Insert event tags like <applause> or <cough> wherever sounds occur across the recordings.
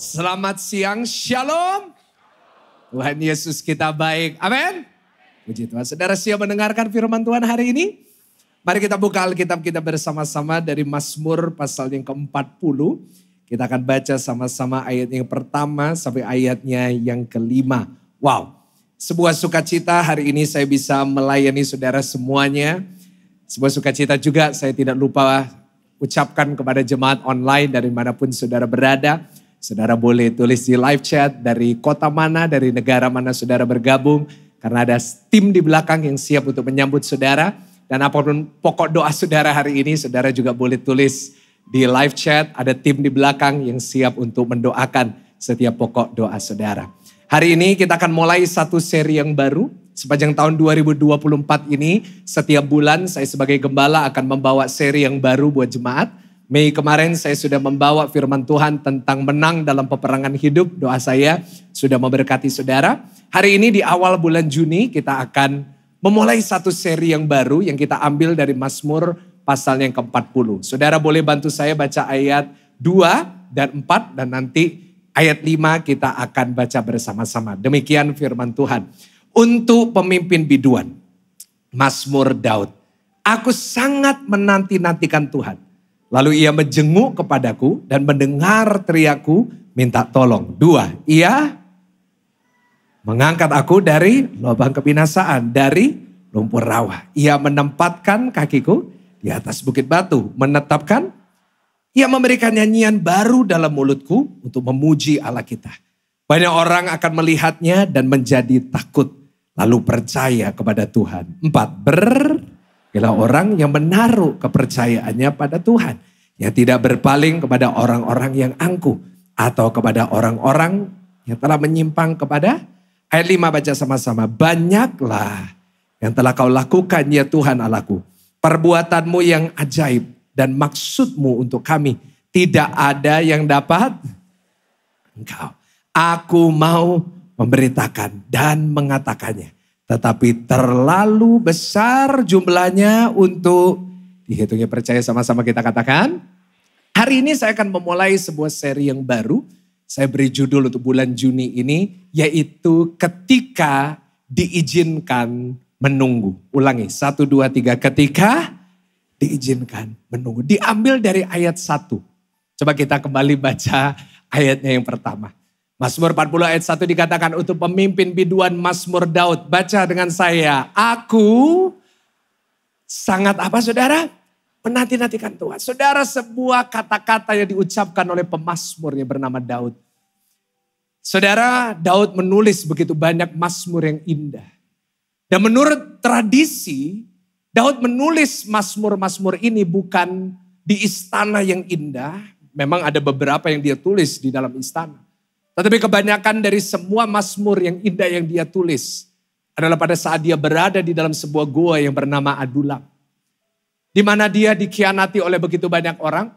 Selamat siang, Shalom. Tuhan Yesus kita baik. Amin. Puji Tuhan. Saudara siap mendengarkan firman Tuhan hari ini? Mari kita buka Alkitab kita bersama-sama dari Mazmur pasal yang ke-40. Kita akan baca sama-sama ayat yang pertama sampai ayatnya yang kelima. Wow, sebuah sukacita hari ini saya bisa melayani saudara semuanya. Sebuah sukacita juga saya tidak lupa ucapkan kepada jemaat online dari manapun saudara berada Saudara boleh tulis di live chat dari kota mana, dari negara mana saudara bergabung. Karena ada tim di belakang yang siap untuk menyambut saudara. Dan apapun pokok doa saudara hari ini, saudara juga boleh tulis di live chat. Ada tim di belakang yang siap untuk mendoakan setiap pokok doa saudara. Hari ini kita akan mulai satu seri yang baru. Sepanjang tahun 2024 ini, setiap bulan saya sebagai gembala akan membawa seri yang baru buat jemaat Mei kemarin saya sudah membawa firman Tuhan tentang menang dalam peperangan hidup. Doa saya sudah memberkati saudara. Hari ini di awal bulan Juni kita akan memulai satu seri yang baru yang kita ambil dari Mazmur pasal yang ke-40. Saudara boleh bantu saya baca ayat 2 dan 4 dan nanti ayat 5 kita akan baca bersama-sama. Demikian firman Tuhan. Untuk pemimpin biduan, Mazmur Daud. Aku sangat menanti-nantikan Tuhan Lalu ia menjenguk kepadaku dan mendengar teriaku minta tolong. Dua, ia mengangkat aku dari lubang kebinasaan, dari lumpur rawa. Ia menempatkan kakiku di atas bukit batu, menetapkan ia memberikan nyanyian baru dalam mulutku untuk memuji Allah kita. Banyak orang akan melihatnya dan menjadi takut, lalu percaya kepada Tuhan. Empat, ber Ialah orang yang menaruh kepercayaannya pada Tuhan. Yang tidak berpaling kepada orang-orang yang angkuh. Atau kepada orang-orang yang telah menyimpang kepada ayat 5 baca sama-sama. Banyaklah yang telah kau lakukan ya Tuhan Allahku. Perbuatanmu yang ajaib dan maksudmu untuk kami. Tidak ada yang dapat engkau. Aku mau memberitakan dan mengatakannya. Tetapi terlalu besar jumlahnya untuk dihitungnya percaya sama-sama kita katakan. Hari ini saya akan memulai sebuah seri yang baru. Saya beri judul untuk bulan Juni ini yaitu ketika diizinkan menunggu. Ulangi, satu, dua, tiga. Ketika diizinkan menunggu. Diambil dari ayat satu. Coba kita kembali baca ayatnya yang pertama. Masmur 40 ayat 1 dikatakan untuk pemimpin biduan Masmur Daud. Baca dengan saya. Aku sangat apa saudara? Menanti-nantikan Tuhan. Saudara sebuah kata-kata yang diucapkan oleh pemasmurnya yang bernama Daud. Saudara Daud menulis begitu banyak Masmur yang indah. Dan menurut tradisi Daud menulis Masmur-Masmur ini bukan di istana yang indah. Memang ada beberapa yang dia tulis di dalam istana. Tetapi kebanyakan dari semua Masmur yang indah yang dia tulis adalah pada saat dia berada di dalam sebuah gua yang bernama Adulam. Di mana dia dikhianati oleh begitu banyak orang.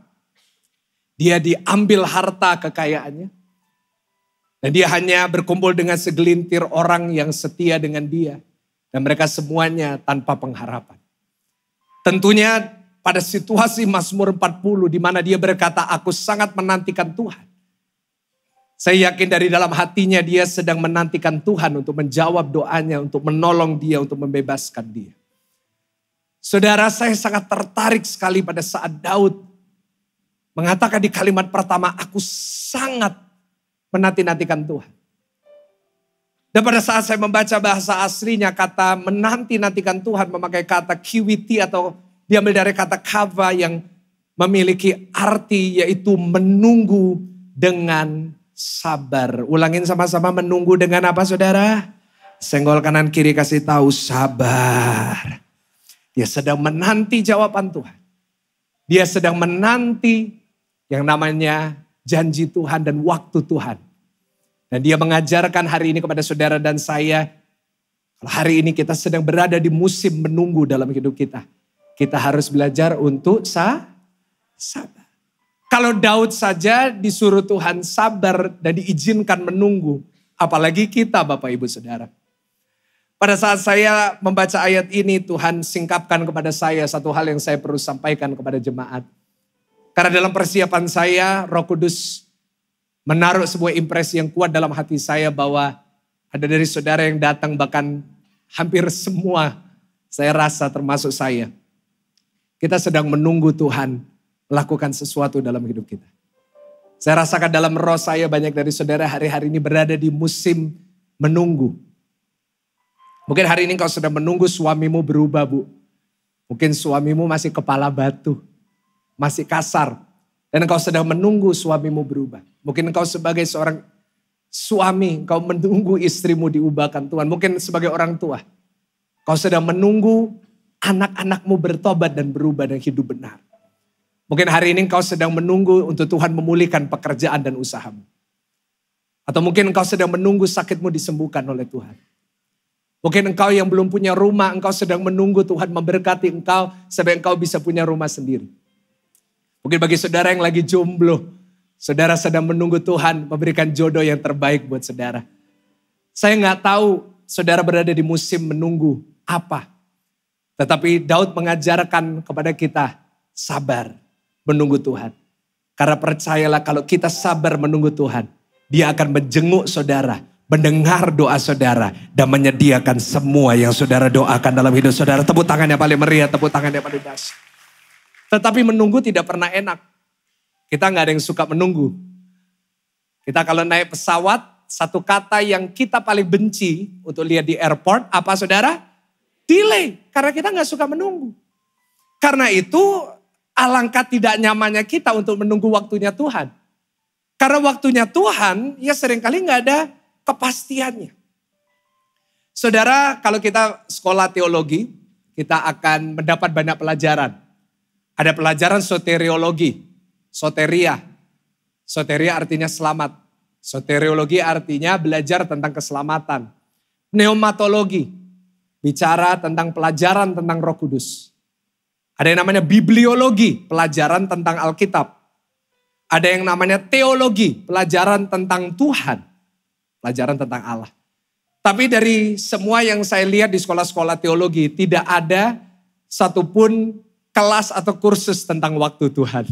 Dia diambil harta kekayaannya. Dan dia hanya berkumpul dengan segelintir orang yang setia dengan dia. Dan mereka semuanya tanpa pengharapan. Tentunya pada situasi Mazmur 40 di mana dia berkata, aku sangat menantikan Tuhan. Saya yakin dari dalam hatinya dia sedang menantikan Tuhan untuk menjawab doanya, untuk menolong dia, untuk membebaskan dia. Saudara saya sangat tertarik sekali pada saat Daud mengatakan di kalimat pertama, aku sangat menanti-nantikan Tuhan. Dan pada saat saya membaca bahasa aslinya kata menanti-nantikan Tuhan memakai kata kiwiti e atau diambil dari kata kava yang memiliki arti yaitu menunggu dengan sabar. Ulangin sama-sama menunggu dengan apa saudara? Senggol kanan kiri kasih tahu sabar. Dia sedang menanti jawaban Tuhan. Dia sedang menanti yang namanya janji Tuhan dan waktu Tuhan. Dan dia mengajarkan hari ini kepada saudara dan saya, kalau hari ini kita sedang berada di musim menunggu dalam hidup kita, kita harus belajar untuk sa sabar. Kalau Daud saja disuruh Tuhan sabar dan diizinkan menunggu, apalagi kita Bapak Ibu Saudara. Pada saat saya membaca ayat ini, Tuhan singkapkan kepada saya satu hal yang saya perlu sampaikan kepada jemaat. Karena dalam persiapan saya, Roh Kudus menaruh sebuah impresi yang kuat dalam hati saya bahwa ada dari saudara yang datang bahkan hampir semua saya rasa termasuk saya. Kita sedang menunggu Tuhan lakukan sesuatu dalam hidup kita. Saya rasakan dalam roh saya banyak dari saudara hari-hari ini berada di musim menunggu. Mungkin hari ini kau sedang menunggu suamimu berubah bu. Mungkin suamimu masih kepala batu. Masih kasar. Dan engkau sedang menunggu suamimu berubah. Mungkin engkau sebagai seorang suami, engkau menunggu istrimu diubahkan Tuhan. Mungkin sebagai orang tua. Kau sedang menunggu anak-anakmu bertobat dan berubah dan hidup benar. Mungkin hari ini engkau sedang menunggu untuk Tuhan memulihkan pekerjaan dan usahamu. Atau mungkin engkau sedang menunggu sakitmu disembuhkan oleh Tuhan. Mungkin engkau yang belum punya rumah, engkau sedang menunggu Tuhan memberkati engkau sampai engkau bisa punya rumah sendiri. Mungkin bagi saudara yang lagi jomblo, saudara sedang menunggu Tuhan memberikan jodoh yang terbaik buat saudara. Saya nggak tahu saudara berada di musim menunggu apa. Tetapi Daud mengajarkan kepada kita sabar menunggu Tuhan. Karena percayalah kalau kita sabar menunggu Tuhan, dia akan menjenguk saudara, mendengar doa saudara, dan menyediakan semua yang saudara doakan dalam hidup saudara. Tepuk tangan yang paling meriah, tepuk tangan yang paling dasar. Tetapi menunggu tidak pernah enak. Kita nggak ada yang suka menunggu. Kita kalau naik pesawat, satu kata yang kita paling benci untuk lihat di airport, apa saudara? Delay, karena kita nggak suka menunggu. Karena itu Alangkah tidak nyamannya kita untuk menunggu waktunya Tuhan. Karena waktunya Tuhan, ya seringkali nggak ada kepastiannya. Saudara, kalau kita sekolah teologi, kita akan mendapat banyak pelajaran. Ada pelajaran soteriologi, soteria. Soteria artinya selamat. Soteriologi artinya belajar tentang keselamatan. Pneumatologi, bicara tentang pelajaran tentang roh kudus. Ada yang namanya bibliologi, pelajaran tentang Alkitab. Ada yang namanya teologi, pelajaran tentang Tuhan, pelajaran tentang Allah. Tapi dari semua yang saya lihat di sekolah-sekolah teologi, tidak ada satupun kelas atau kursus tentang waktu Tuhan.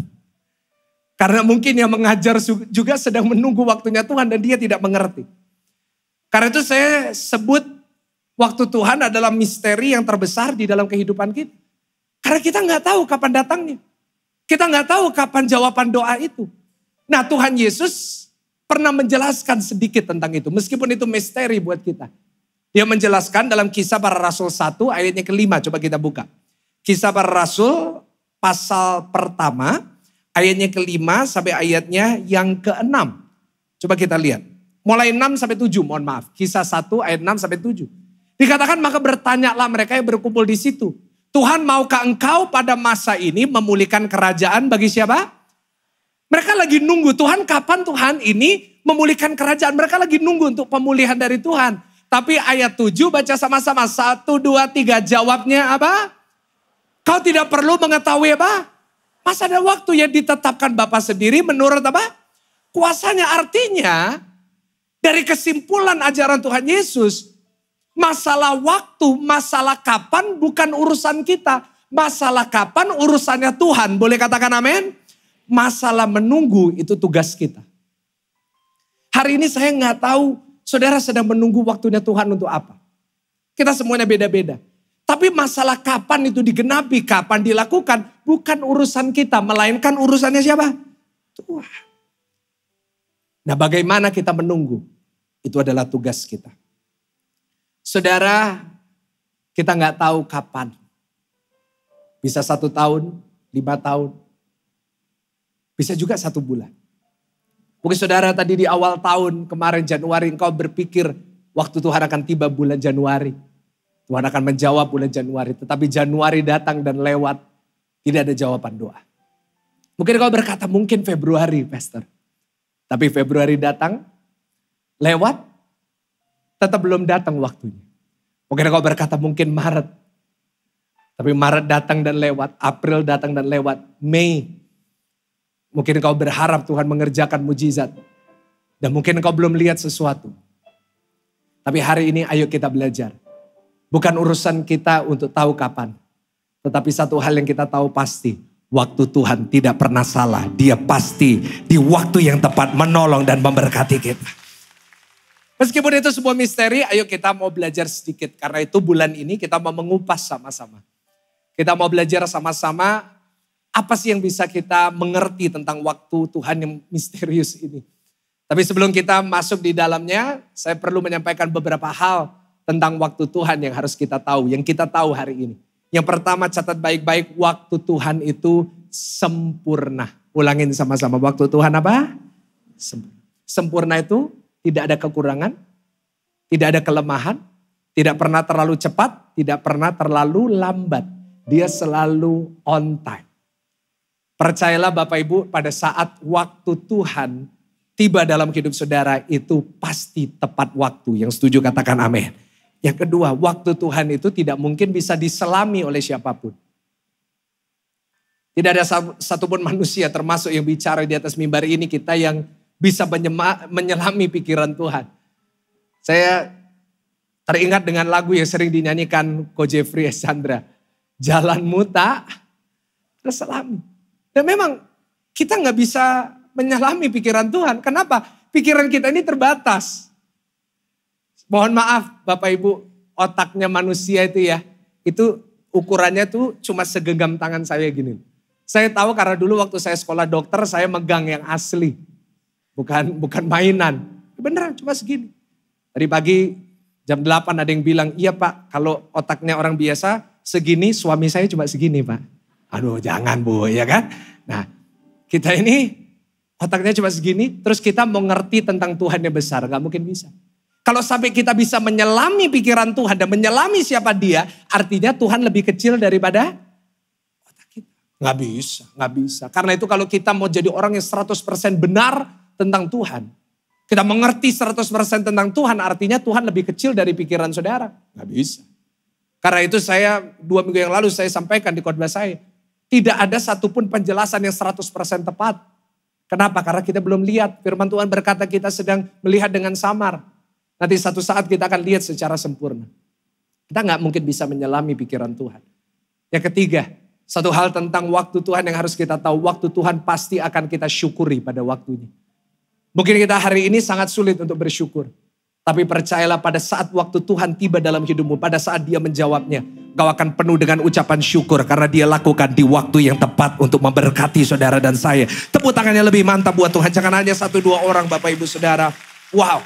Karena mungkin yang mengajar juga sedang menunggu waktunya Tuhan dan dia tidak mengerti. Karena itu saya sebut waktu Tuhan adalah misteri yang terbesar di dalam kehidupan kita. Karena kita nggak tahu kapan datangnya. Kita nggak tahu kapan jawaban doa itu. Nah Tuhan Yesus pernah menjelaskan sedikit tentang itu. Meskipun itu misteri buat kita. Dia menjelaskan dalam kisah para rasul 1 ayatnya kelima. Coba kita buka. Kisah para rasul pasal pertama ayatnya kelima sampai ayatnya yang keenam. Coba kita lihat. Mulai 6 sampai 7 mohon maaf. Kisah 1 ayat 6 sampai 7. Dikatakan maka bertanyalah mereka yang berkumpul di situ. Tuhan maukah engkau pada masa ini memulihkan kerajaan bagi siapa? Mereka lagi nunggu Tuhan kapan Tuhan ini memulihkan kerajaan. Mereka lagi nunggu untuk pemulihan dari Tuhan. Tapi ayat 7 baca sama-sama. Satu, dua, tiga. Jawabnya apa? Kau tidak perlu mengetahui apa? Masa ada waktu yang ditetapkan Bapak sendiri menurut apa? Kuasanya artinya dari kesimpulan ajaran Tuhan Yesus Masalah waktu, masalah kapan bukan urusan kita. Masalah kapan urusannya Tuhan. Boleh katakan amin? Masalah menunggu itu tugas kita. Hari ini saya nggak tahu saudara sedang menunggu waktunya Tuhan untuk apa. Kita semuanya beda-beda. Tapi masalah kapan itu digenapi, kapan dilakukan, bukan urusan kita. Melainkan urusannya siapa? Tuhan. Nah bagaimana kita menunggu? Itu adalah tugas kita. Saudara, kita nggak tahu kapan. Bisa satu tahun, lima tahun. Bisa juga satu bulan. Mungkin saudara tadi di awal tahun kemarin Januari engkau berpikir waktu Tuhan akan tiba bulan Januari. Tuhan akan menjawab bulan Januari. Tetapi Januari datang dan lewat. Tidak ada jawaban doa. Mungkin kau berkata mungkin Februari Pastor. Tapi Februari datang, lewat, tetap belum datang waktunya. Mungkin kau berkata mungkin Maret. Tapi Maret datang dan lewat, April datang dan lewat, Mei. Mungkin kau berharap Tuhan mengerjakan mujizat. Dan mungkin kau belum lihat sesuatu. Tapi hari ini ayo kita belajar. Bukan urusan kita untuk tahu kapan. Tetapi satu hal yang kita tahu pasti. Waktu Tuhan tidak pernah salah. Dia pasti di waktu yang tepat menolong dan memberkati kita. Meskipun itu sebuah misteri, ayo kita mau belajar sedikit. Karena itu bulan ini kita mau mengupas sama-sama. Kita mau belajar sama-sama apa sih yang bisa kita mengerti tentang waktu Tuhan yang misterius ini. Tapi sebelum kita masuk di dalamnya, saya perlu menyampaikan beberapa hal tentang waktu Tuhan yang harus kita tahu, yang kita tahu hari ini. Yang pertama catat baik-baik, waktu Tuhan itu sempurna. Ulangin sama-sama, waktu Tuhan apa? Sempurna. Sempurna itu tidak ada kekurangan, tidak ada kelemahan, tidak pernah terlalu cepat, tidak pernah terlalu lambat. Dia selalu on time. Percayalah Bapak Ibu pada saat waktu Tuhan tiba dalam hidup saudara itu pasti tepat waktu. Yang setuju katakan amin. Yang kedua, waktu Tuhan itu tidak mungkin bisa diselami oleh siapapun. Tidak ada satupun manusia termasuk yang bicara di atas mimbar ini kita yang bisa menyelami pikiran Tuhan. Saya teringat dengan lagu yang sering dinyanyikan Ko Jeffrey S. Chandra. Jalanmu tak terselami. Dan memang kita nggak bisa menyelami pikiran Tuhan. Kenapa? Pikiran kita ini terbatas. Mohon maaf Bapak Ibu, otaknya manusia itu ya, itu ukurannya tuh cuma segenggam tangan saya gini. Saya tahu karena dulu waktu saya sekolah dokter, saya megang yang asli bukan bukan mainan. Beneran cuma segini. Tadi pagi jam 8 ada yang bilang, iya pak kalau otaknya orang biasa segini suami saya cuma segini pak. Aduh jangan bu ya kan. Nah kita ini otaknya cuma segini terus kita mau ngerti tentang Tuhan yang besar. Gak mungkin bisa. Kalau sampai kita bisa menyelami pikiran Tuhan dan menyelami siapa dia, artinya Tuhan lebih kecil daripada otak kita. Nggak bisa, nggak bisa. Karena itu kalau kita mau jadi orang yang 100% benar, tentang Tuhan, kita mengerti 100% tentang Tuhan, artinya Tuhan lebih kecil dari pikiran saudara. Gak bisa. Karena itu saya, dua minggu yang lalu saya sampaikan di khotbah saya, tidak ada satupun penjelasan yang 100% tepat. Kenapa? Karena kita belum lihat. Firman Tuhan berkata kita sedang melihat dengan samar. Nanti satu saat kita akan lihat secara sempurna. Kita nggak mungkin bisa menyelami pikiran Tuhan. Yang ketiga, satu hal tentang waktu Tuhan yang harus kita tahu. Waktu Tuhan pasti akan kita syukuri pada waktunya. Mungkin kita hari ini sangat sulit untuk bersyukur. Tapi percayalah pada saat waktu Tuhan tiba dalam hidupmu, pada saat dia menjawabnya, kau akan penuh dengan ucapan syukur karena dia lakukan di waktu yang tepat untuk memberkati saudara dan saya. Tepuk tangannya lebih mantap buat Tuhan, jangan hanya satu dua orang Bapak Ibu Saudara. Wow.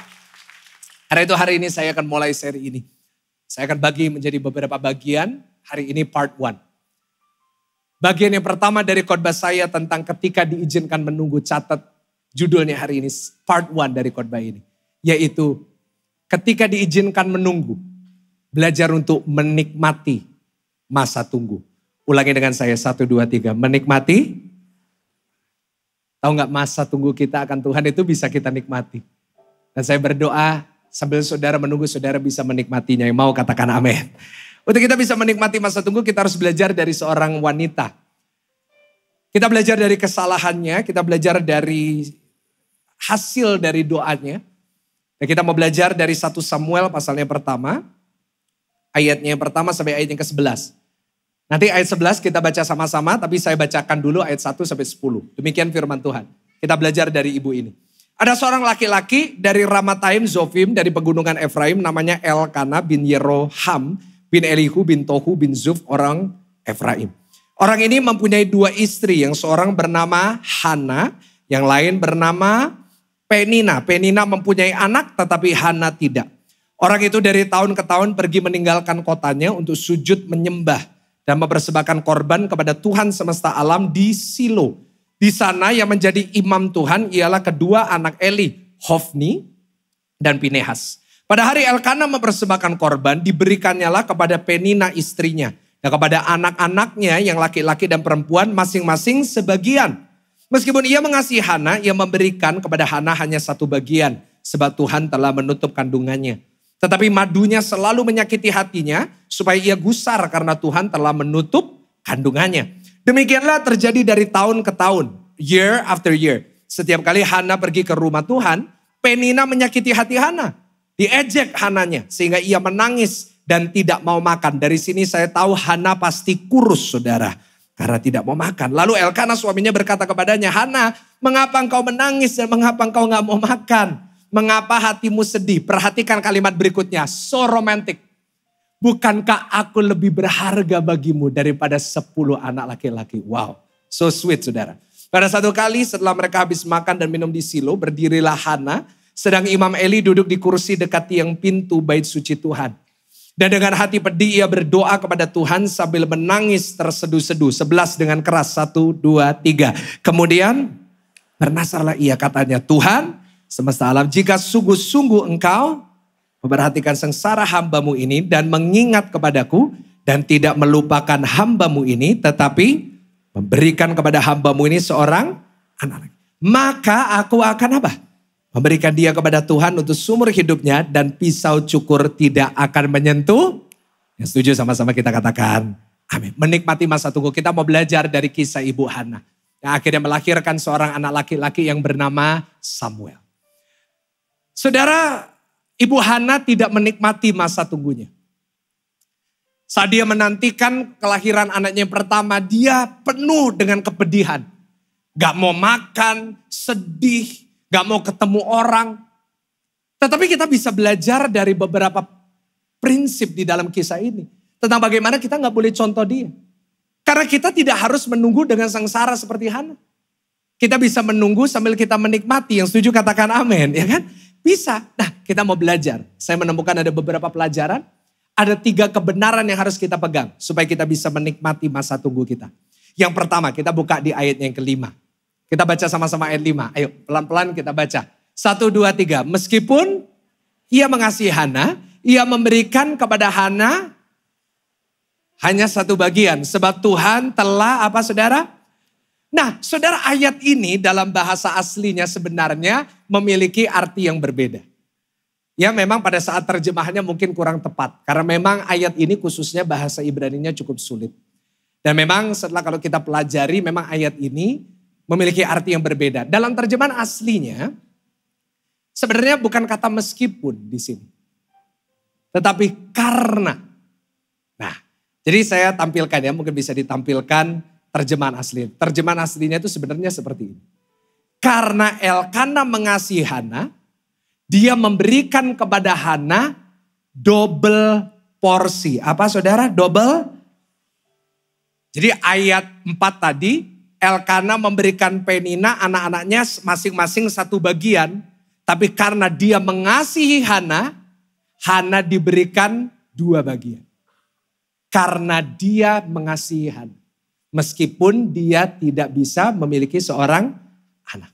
Karena itu hari ini saya akan mulai seri ini. Saya akan bagi menjadi beberapa bagian, hari ini part one. Bagian yang pertama dari khotbah saya tentang ketika diizinkan menunggu catat judulnya hari ini, part one dari khotbah ini. Yaitu ketika diizinkan menunggu, belajar untuk menikmati masa tunggu. Ulangi dengan saya, satu, dua, tiga. Menikmati, tahu nggak masa tunggu kita akan Tuhan itu bisa kita nikmati. Dan saya berdoa sambil saudara menunggu saudara bisa menikmatinya. Yang mau katakan amin. Untuk kita bisa menikmati masa tunggu kita harus belajar dari seorang wanita. Kita belajar dari kesalahannya, kita belajar dari hasil dari doanya. Nah, kita mau belajar dari satu Samuel pasalnya pertama, ayatnya yang pertama sampai ayat yang ke-11. Nanti ayat 11 kita baca sama-sama, tapi saya bacakan dulu ayat 1 sampai 10. Demikian firman Tuhan. Kita belajar dari ibu ini. Ada seorang laki-laki dari Ramataim Zofim dari pegunungan Efraim namanya Elkana bin Yeroham bin Elihu bin Tohu bin Zuf orang Efraim. Orang ini mempunyai dua istri yang seorang bernama Hana, yang lain bernama Penina. Penina mempunyai anak tetapi Hana tidak. Orang itu dari tahun ke tahun pergi meninggalkan kotanya untuk sujud menyembah dan mempersembahkan korban kepada Tuhan semesta alam di Silo. Di sana yang menjadi imam Tuhan ialah kedua anak Eli, Hofni dan Pinehas. Pada hari Elkanah mempersembahkan korban, diberikannya lah kepada Penina istrinya. Dan kepada anak-anaknya yang laki-laki dan perempuan masing-masing sebagian. Meskipun ia mengasihi Hana, ia memberikan kepada Hana hanya satu bagian, sebab Tuhan telah menutup kandungannya. Tetapi madunya selalu menyakiti hatinya, supaya ia gusar karena Tuhan telah menutup kandungannya. Demikianlah terjadi dari tahun ke tahun, year after year. Setiap kali Hana pergi ke rumah Tuhan, Penina menyakiti hati Hana. Diejek Hananya, sehingga ia menangis dan tidak mau makan. Dari sini saya tahu Hana pasti kurus saudara karena tidak mau makan. Lalu Elkana suaminya berkata kepadanya, Hana, mengapa engkau menangis dan mengapa engkau nggak mau makan? Mengapa hatimu sedih? Perhatikan kalimat berikutnya, so romantic. Bukankah aku lebih berharga bagimu daripada 10 anak laki-laki? Wow, so sweet saudara. Pada satu kali setelah mereka habis makan dan minum di silo, berdirilah Hana, sedang Imam Eli duduk di kursi dekat tiang pintu bait suci Tuhan. Dan dengan hati pedih ia berdoa kepada Tuhan sambil menangis terseduh-seduh. Sebelas dengan keras, satu, dua, tiga. Kemudian bernasarlah ia katanya, Tuhan semesta alam jika sungguh-sungguh engkau memperhatikan sengsara hambamu ini dan mengingat kepadaku dan tidak melupakan hambamu ini tetapi memberikan kepada hambamu ini seorang anak. Maka aku akan apa? Memberikan dia kepada Tuhan untuk sumur hidupnya dan pisau cukur tidak akan menyentuh. Ya, setuju sama-sama kita katakan. Amin. Menikmati masa tunggu. Kita mau belajar dari kisah Ibu Hana. Yang akhirnya melahirkan seorang anak laki-laki yang bernama Samuel. Saudara, Ibu Hana tidak menikmati masa tunggunya. Saat dia menantikan kelahiran anaknya yang pertama, dia penuh dengan kepedihan. Gak mau makan, sedih, gak mau ketemu orang. Tetapi kita bisa belajar dari beberapa prinsip di dalam kisah ini. Tentang bagaimana kita gak boleh contoh dia. Karena kita tidak harus menunggu dengan sengsara seperti Hana. Kita bisa menunggu sambil kita menikmati. Yang setuju katakan amin, ya kan? Bisa. Nah, kita mau belajar. Saya menemukan ada beberapa pelajaran. Ada tiga kebenaran yang harus kita pegang. Supaya kita bisa menikmati masa tunggu kita. Yang pertama, kita buka di ayat yang kelima. Kita baca sama-sama ayat 5. Ayo, pelan-pelan kita baca. Satu, dua, tiga. Meskipun ia mengasihi Hana, ia memberikan kepada Hana hanya satu bagian. Sebab Tuhan telah apa saudara? Nah, saudara ayat ini dalam bahasa aslinya sebenarnya memiliki arti yang berbeda. Ya memang pada saat terjemahannya mungkin kurang tepat. Karena memang ayat ini khususnya bahasa Ibrani-nya cukup sulit. Dan memang setelah kalau kita pelajari memang ayat ini memiliki arti yang berbeda. Dalam terjemahan aslinya, sebenarnya bukan kata meskipun di sini. Tetapi karena. Nah, jadi saya tampilkan ya, mungkin bisa ditampilkan terjemahan asli. Terjemahan aslinya itu sebenarnya seperti ini. Karena Elkana mengasihi Hana, dia memberikan kepada Hana double porsi. Apa saudara? Double. Jadi ayat 4 tadi Elkana memberikan Penina anak-anaknya masing-masing satu bagian. Tapi karena dia mengasihi Hana, Hana diberikan dua bagian. Karena dia mengasihi Hana. Meskipun dia tidak bisa memiliki seorang anak.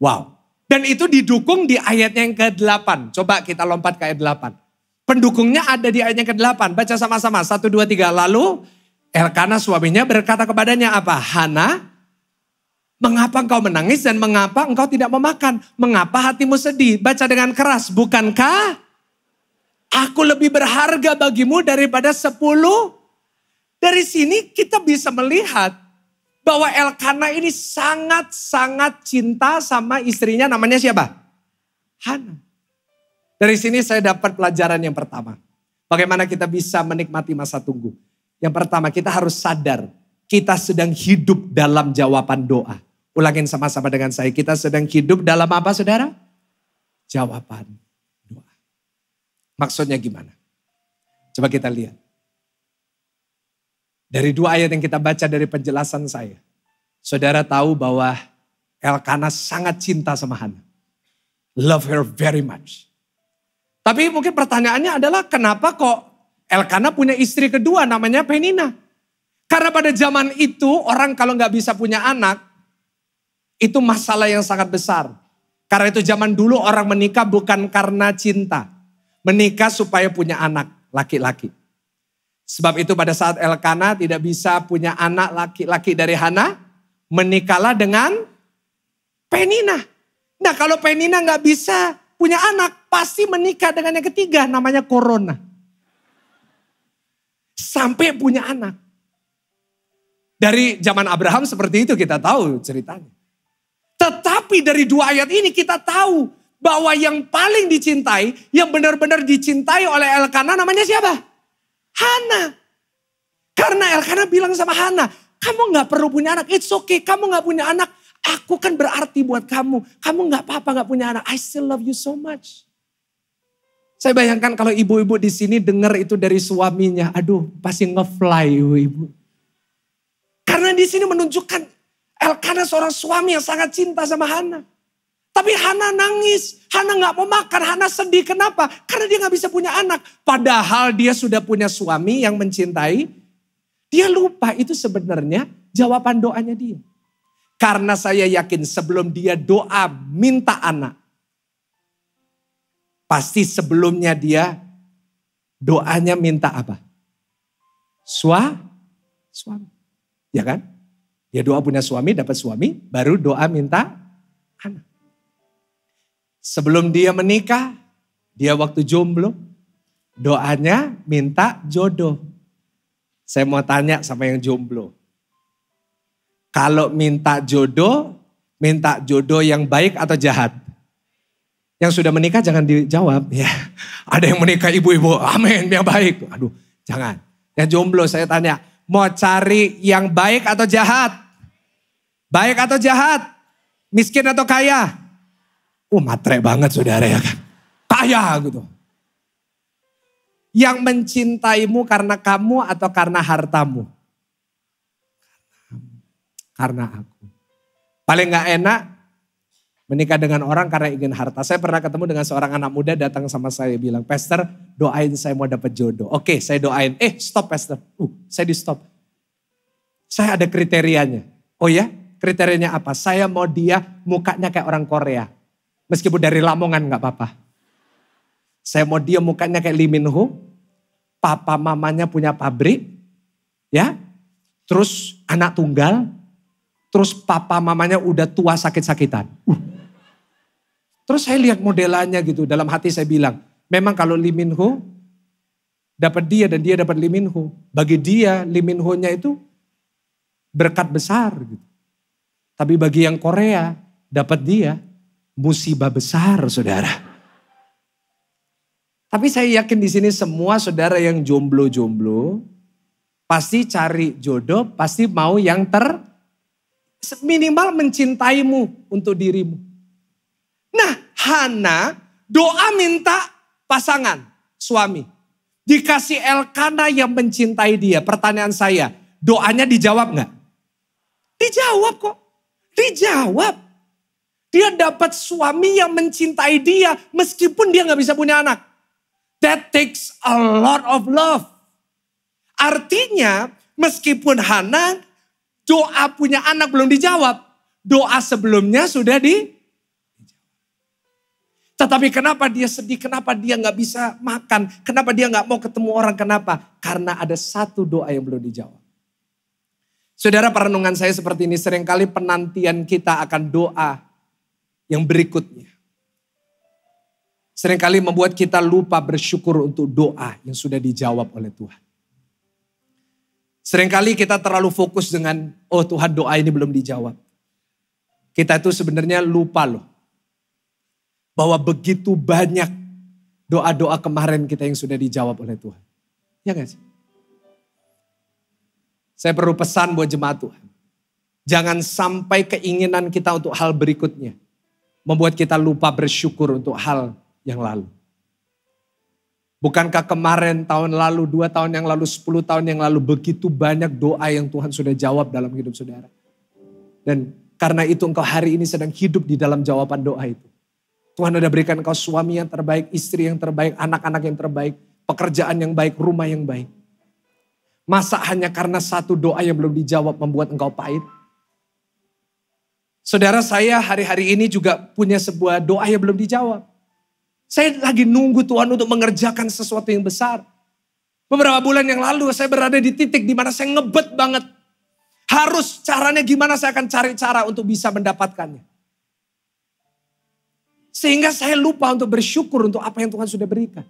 Wow. Dan itu didukung di ayatnya yang ke-8. Coba kita lompat ke ayat 8. Pendukungnya ada di ayatnya ke-8. Baca sama-sama. Satu dua tiga. Lalu Elkana er, suaminya berkata kepadanya apa? Hana, mengapa engkau menangis dan mengapa engkau tidak memakan? Mengapa hatimu sedih? Baca dengan keras, bukankah aku lebih berharga bagimu daripada sepuluh? Dari sini kita bisa melihat bahwa Elkana ini sangat-sangat cinta sama istrinya namanya siapa? Hana. Dari sini saya dapat pelajaran yang pertama. Bagaimana kita bisa menikmati masa tunggu. Yang pertama kita harus sadar kita sedang hidup dalam jawaban doa. Ulangin sama-sama dengan saya, kita sedang hidup dalam apa saudara? Jawaban doa. Maksudnya gimana? Coba kita lihat. Dari dua ayat yang kita baca dari penjelasan saya. Saudara tahu bahwa Elkanah sangat cinta sama Hana. Love her very much. Tapi mungkin pertanyaannya adalah kenapa kok Elkana punya istri kedua namanya Penina. Karena pada zaman itu orang kalau nggak bisa punya anak, itu masalah yang sangat besar. Karena itu zaman dulu orang menikah bukan karena cinta. Menikah supaya punya anak, laki-laki. Sebab itu pada saat Elkana tidak bisa punya anak laki-laki dari Hana, menikahlah dengan Penina. Nah kalau Penina nggak bisa punya anak, pasti menikah dengan yang ketiga namanya Corona sampai punya anak. Dari zaman Abraham seperti itu kita tahu ceritanya. Tetapi dari dua ayat ini kita tahu bahwa yang paling dicintai, yang benar-benar dicintai oleh Elkana namanya siapa? Hana. Karena Elkana bilang sama Hana, kamu gak perlu punya anak, it's okay, kamu gak punya anak, aku kan berarti buat kamu. Kamu gak apa-apa gak punya anak, I still love you so much. Saya bayangkan kalau ibu-ibu di sini dengar itu dari suaminya, aduh pasti ngefly ibu-ibu. Karena di sini menunjukkan Elkana seorang suami yang sangat cinta sama Hana. Tapi Hana nangis, Hana nggak mau makan, Hana sedih. Kenapa? Karena dia nggak bisa punya anak. Padahal dia sudah punya suami yang mencintai. Dia lupa itu sebenarnya jawaban doanya dia. Karena saya yakin sebelum dia doa minta anak, Pasti sebelumnya dia doanya minta apa? Sua, suami. Ya kan? Dia doa punya suami, dapat suami, baru doa minta anak. Sebelum dia menikah, dia waktu jomblo, doanya minta jodoh. Saya mau tanya sama yang jomblo. Kalau minta jodoh, minta jodoh yang baik atau jahat? Yang sudah menikah jangan dijawab. <laughs> Ya, ada yang menikah ibu-ibu, amin, yang baik. Aduh, jangan. Yang jomblo saya tanya, mau cari yang baik atau jahat? Baik atau jahat? Miskin atau kaya? Oh matre banget saudara ya kan. Kaya gitu. Yang mencintaimu karena kamu atau karena hartamu? Karena aku. Paling gak enak Menikah dengan orang karena ingin harta. Saya pernah ketemu dengan seorang anak muda datang sama saya bilang, Pastor doain saya mau dapat jodoh. Oke saya doain, eh stop Pastor. Uh, saya di stop. Saya ada kriterianya. Oh ya kriterianya apa? Saya mau dia mukanya kayak orang Korea. Meskipun dari Lamongan nggak apa-apa. Saya mau dia mukanya kayak Lee Min Ho. Papa mamanya punya pabrik. Ya. Terus anak tunggal. Terus papa mamanya udah tua sakit-sakitan. Uh. Terus saya lihat modelannya gitu, dalam hati saya bilang, memang kalau Lee Min Ho dapat dia dan dia dapat Lee Min Ho, bagi dia Lee Min Ho-nya itu berkat besar gitu. Tapi bagi yang Korea dapat dia musibah besar, Saudara. Tapi saya yakin di sini semua saudara yang jomblo-jomblo pasti cari jodoh, pasti mau yang ter minimal mencintaimu untuk dirimu. Nah, Hana doa minta pasangan, suami. Dikasih Elkana yang mencintai dia. Pertanyaan saya, doanya dijawab nggak? Dijawab kok. Dijawab. Dia dapat suami yang mencintai dia meskipun dia nggak bisa punya anak. That takes a lot of love. Artinya meskipun Hana doa punya anak belum dijawab, doa sebelumnya sudah di tetapi kenapa dia sedih, kenapa dia nggak bisa makan, kenapa dia nggak mau ketemu orang, kenapa? Karena ada satu doa yang belum dijawab. Saudara perenungan saya seperti ini, seringkali penantian kita akan doa yang berikutnya. Seringkali membuat kita lupa bersyukur untuk doa yang sudah dijawab oleh Tuhan. Seringkali kita terlalu fokus dengan, oh Tuhan doa ini belum dijawab. Kita itu sebenarnya lupa loh bahwa begitu banyak doa-doa kemarin kita yang sudah dijawab oleh Tuhan. Ya guys. Saya perlu pesan buat jemaat Tuhan. Jangan sampai keinginan kita untuk hal berikutnya membuat kita lupa bersyukur untuk hal yang lalu. Bukankah kemarin, tahun lalu, dua tahun yang lalu, sepuluh tahun yang lalu, begitu banyak doa yang Tuhan sudah jawab dalam hidup saudara. Dan karena itu engkau hari ini sedang hidup di dalam jawaban doa itu. Tuhan udah berikan kau suami yang terbaik, istri yang terbaik, anak-anak yang terbaik, pekerjaan yang baik, rumah yang baik. Masa hanya karena satu doa yang belum dijawab membuat engkau pahit? Saudara saya hari-hari ini juga punya sebuah doa yang belum dijawab. Saya lagi nunggu Tuhan untuk mengerjakan sesuatu yang besar. Beberapa bulan yang lalu saya berada di titik di mana saya ngebet banget. Harus caranya gimana saya akan cari cara untuk bisa mendapatkannya. Sehingga saya lupa untuk bersyukur untuk apa yang Tuhan sudah berikan.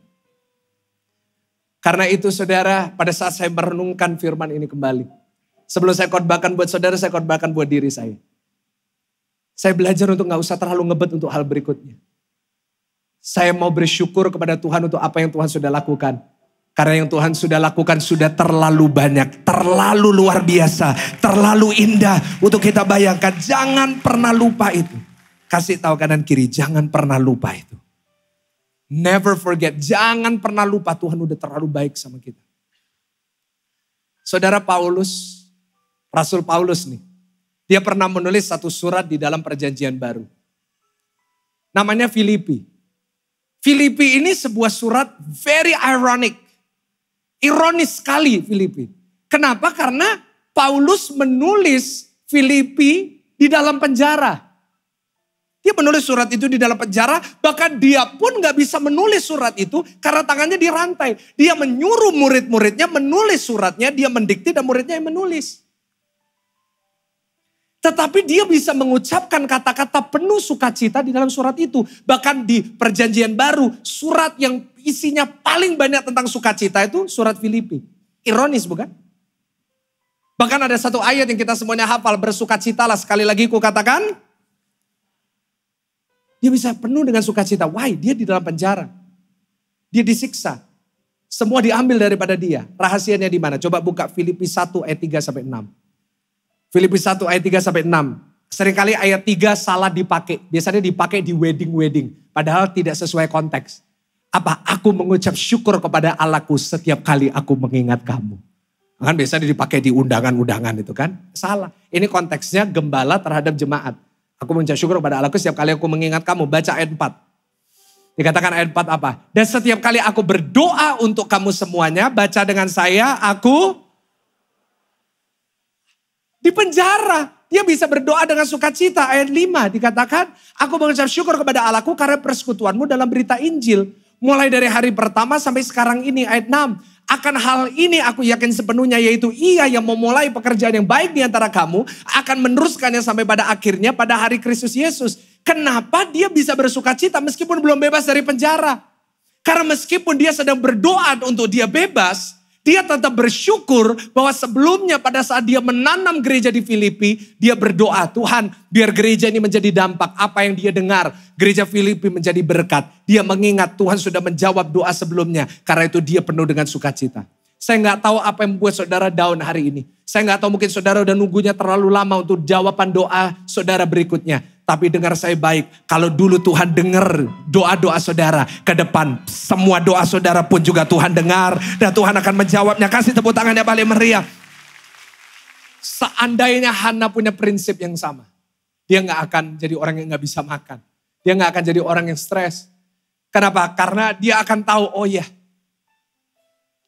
Karena itu saudara, pada saat saya merenungkan firman ini kembali. Sebelum saya khotbahkan buat saudara, saya khotbahkan buat diri saya. Saya belajar untuk gak usah terlalu ngebet untuk hal berikutnya. Saya mau bersyukur kepada Tuhan untuk apa yang Tuhan sudah lakukan. Karena yang Tuhan sudah lakukan sudah terlalu banyak, terlalu luar biasa, terlalu indah untuk kita bayangkan. Jangan pernah lupa itu. Kasih tahu kanan kiri, jangan pernah lupa itu. Never forget, jangan pernah lupa Tuhan udah terlalu baik sama kita. Saudara Paulus, Rasul Paulus nih, dia pernah menulis satu surat di dalam perjanjian baru. Namanya Filipi. Filipi ini sebuah surat very ironic. Ironis sekali Filipi. Kenapa? Karena Paulus menulis Filipi di dalam penjara. Dia menulis surat itu di dalam penjara, bahkan dia pun gak bisa menulis surat itu karena tangannya dirantai. Dia menyuruh murid-muridnya menulis suratnya, dia mendikti dan muridnya yang menulis. Tetapi dia bisa mengucapkan kata-kata penuh sukacita di dalam surat itu. Bahkan di perjanjian baru, surat yang isinya paling banyak tentang sukacita itu surat Filipi. Ironis bukan? Bahkan ada satu ayat yang kita semuanya hafal, bersukacitalah sekali lagi ku katakan dia bisa penuh dengan sukacita. Why? Dia di dalam penjara. Dia disiksa. Semua diambil daripada dia. Rahasianya di mana? Coba buka Filipi 1 ayat 3 sampai 6. Filipi 1 ayat 3 sampai 6. Seringkali ayat 3 salah dipakai. Biasanya dipakai di wedding-wedding. Padahal tidak sesuai konteks. Apa? Aku mengucap syukur kepada Allahku setiap kali aku mengingat kamu. Kan biasanya dipakai di undangan-undangan itu kan. Salah. Ini konteksnya gembala terhadap jemaat. Aku mengucap syukur kepada Allahku setiap kali aku mengingat kamu. Baca ayat 4. Dikatakan ayat 4 apa? Dan setiap kali aku berdoa untuk kamu semuanya, baca dengan saya, aku di penjara. Dia bisa berdoa dengan sukacita. Ayat 5 dikatakan, aku mengucap syukur kepada Allahku karena persekutuanmu dalam berita Injil. Mulai dari hari pertama sampai sekarang ini, ayat 6 akan hal ini aku yakin sepenuhnya yaitu ia yang memulai pekerjaan yang baik di antara kamu akan meneruskannya sampai pada akhirnya pada hari Kristus Yesus. Kenapa dia bisa bersuka cita meskipun belum bebas dari penjara? Karena meskipun dia sedang berdoa untuk dia bebas, dia tetap bersyukur bahwa sebelumnya pada saat dia menanam gereja di Filipi, dia berdoa, Tuhan biar gereja ini menjadi dampak. Apa yang dia dengar, gereja Filipi menjadi berkat. Dia mengingat Tuhan sudah menjawab doa sebelumnya. Karena itu dia penuh dengan sukacita. Saya nggak tahu apa yang membuat saudara down hari ini. Saya nggak tahu mungkin saudara udah nunggunya terlalu lama untuk jawaban doa saudara berikutnya. Tapi dengar saya baik, kalau dulu Tuhan dengar doa-doa saudara ke depan, semua doa saudara pun juga Tuhan dengar dan Tuhan akan menjawabnya. Kasih tepuk tangannya balik meriah. Seandainya Hana punya prinsip yang sama, dia nggak akan jadi orang yang nggak bisa makan. Dia nggak akan jadi orang yang stres. Kenapa? Karena dia akan tahu, oh ya,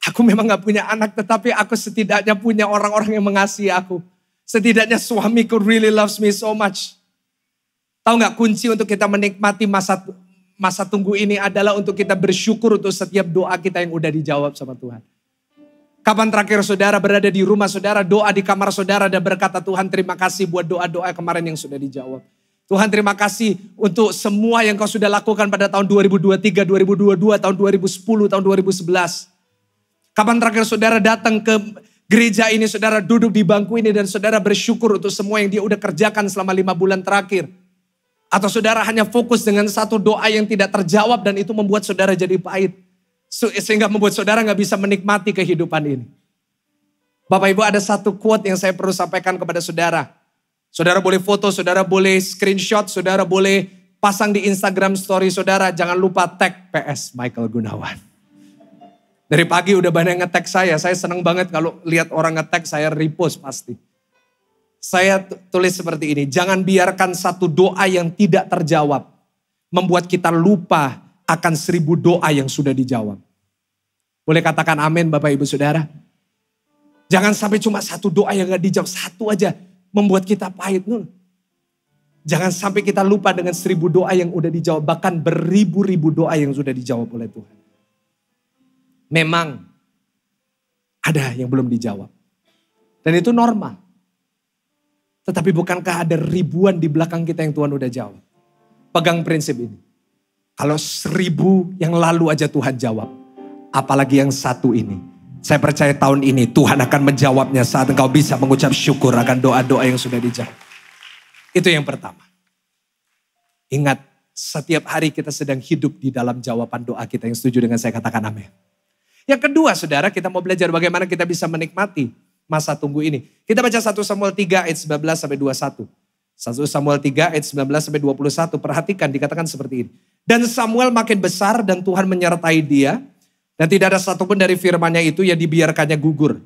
aku memang nggak punya anak, tetapi aku setidaknya punya orang-orang yang mengasihi aku. Setidaknya suamiku really loves me so much. Tahu nggak kunci untuk kita menikmati masa masa tunggu ini adalah untuk kita bersyukur untuk setiap doa kita yang udah dijawab sama Tuhan. Kapan terakhir saudara berada di rumah saudara, doa di kamar saudara dan berkata Tuhan terima kasih buat doa-doa kemarin yang sudah dijawab. Tuhan terima kasih untuk semua yang kau sudah lakukan pada tahun 2023, 2022, tahun 2010, tahun 2011. Kapan terakhir saudara datang ke gereja ini, saudara duduk di bangku ini dan saudara bersyukur untuk semua yang dia udah kerjakan selama lima bulan terakhir. Atau saudara hanya fokus dengan satu doa yang tidak terjawab dan itu membuat saudara jadi pahit. Sehingga membuat saudara nggak bisa menikmati kehidupan ini. Bapak Ibu ada satu quote yang saya perlu sampaikan kepada saudara. Saudara boleh foto, saudara boleh screenshot, saudara boleh pasang di Instagram story saudara. Jangan lupa tag PS Michael Gunawan. Dari pagi udah banyak nge-tag saya. Saya seneng banget kalau lihat orang nge-tag saya repost pasti. Saya tulis seperti ini, jangan biarkan satu doa yang tidak terjawab membuat kita lupa akan seribu doa yang sudah dijawab. Boleh katakan amin Bapak Ibu Saudara? Jangan sampai cuma satu doa yang gak dijawab, satu aja membuat kita pahit. Jangan sampai kita lupa dengan seribu doa yang udah dijawab, bahkan beribu-ribu doa yang sudah dijawab oleh Tuhan. Memang ada yang belum dijawab. Dan itu normal. Tetapi bukankah ada ribuan di belakang kita yang Tuhan udah jawab? Pegang prinsip ini. Kalau seribu yang lalu aja Tuhan jawab. Apalagi yang satu ini. Saya percaya tahun ini Tuhan akan menjawabnya saat engkau bisa mengucap syukur akan doa-doa yang sudah dijawab. Itu yang pertama. Ingat, setiap hari kita sedang hidup di dalam jawaban doa kita yang setuju dengan saya katakan amin. Yang kedua saudara, kita mau belajar bagaimana kita bisa menikmati masa tunggu ini. Kita baca 1 Samuel 3 ayat 19 sampai 21. 1 Samuel 3 ayat 19 sampai 21. Perhatikan dikatakan seperti ini. Dan Samuel makin besar dan Tuhan menyertai dia. Dan tidak ada satupun dari firmannya itu yang dibiarkannya gugur.